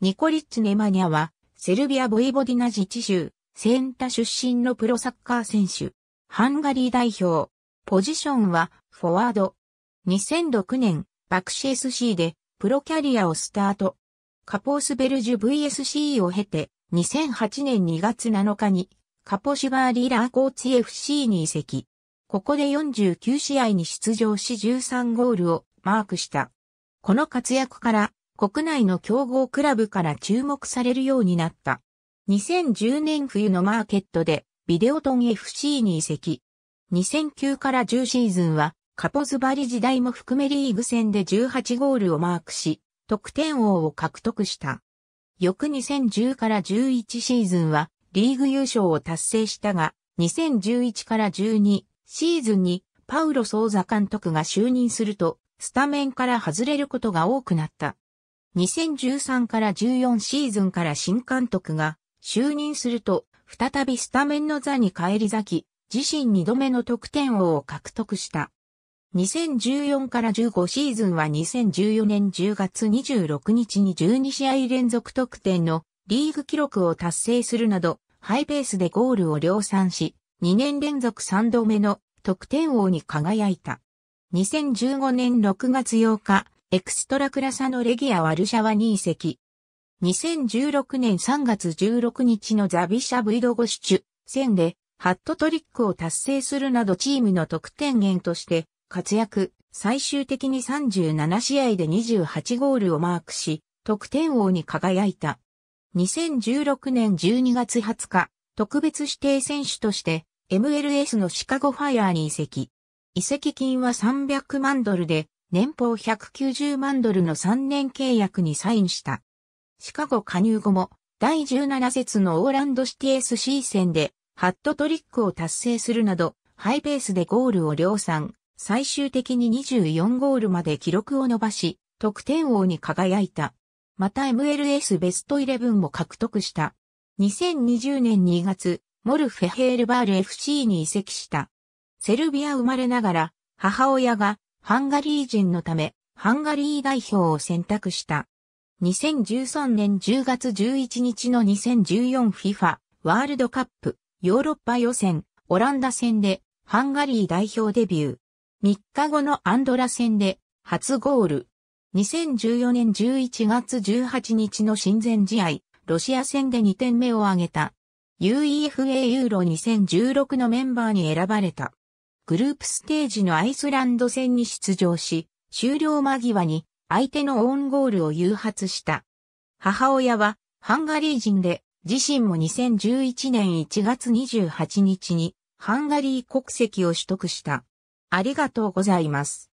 ニコリッツ・ネマニャは、セルビア・ボイボディナ自治州、センタ出身のプロサッカー選手。ハンガリー代表。ポジションは、フォワード。2006年、バクシ SC で、プロキャリアをスタート。カポースベルジュ VSC を経て、2008年2月7日に、カポシバーリーラーコーチ FC に移籍。ここで49試合に出場し13ゴールをマークした。この活躍から国内の競合クラブから注目されるようになった。2010年冬のマーケットでビデオトン FC に移籍。2009から10シーズンはカポズバリ時代も含めリーグ戦で18ゴールをマークし、得点王を獲得した。翌2010から11シーズンはリーグ優勝を達成したが、2011から12シーズンにパウロ・ソーザ監督が就任すると、スタメンから外れることが多くなった。2013から14シーズンから新監督が就任すると、再びスタメンの座に返り咲き、自身2度目の得点王を獲得した。2014から15シーズンは2014年10月26日に12試合連続得点のリーグ記録を達成するなど、ハイペースでゴールを量産し、2年連続3度目の得点王に輝いた。2015年6月8日、エクストラクラサのレギア・ワルシャワに移籍。2016年3月16日のザビシャ・ブイドゴシチュ戦でハットトリックを達成するなどチームの得点源として活躍、最終的に37試合で28ゴールをマークし、得点王に輝いた。2016年12月20日、特別指定選手として MLS のシカゴファイアーに移籍。移籍金は300万ドルで年俸190万ドルの3年契約にサインした。シカゴ加入後も、第17節のオーランドシティ SC 戦で、ハットトリックを達成するなど、ハイペースでゴールを量産、最終的に24ゴールまで記録を伸ばし、得点王に輝いた。また MLS ベストイレブンも獲得した。2020年2月、モルフェヘールバール FC に移籍した。セルビア生まれながら、母親がハンガリー人のため、ハンガリー代表を選択した。2013年10月11日の 2014FIFA ワールドカップヨーロッパ予選オランダ戦でハンガリー代表デビュー。3日後のアンドラ戦で初ゴール。2014年11月18日の親善試合ロシア戦で2点目を挙げた。UEFA ユーロ2016のメンバーに選ばれた。グループステージのアイスランド戦に出場し、終了間際に相手のオウンゴールを誘発した。母親はハンガリー人で、自身も2011年1月28日にハンガリー国籍を取得した。ありがとうございます。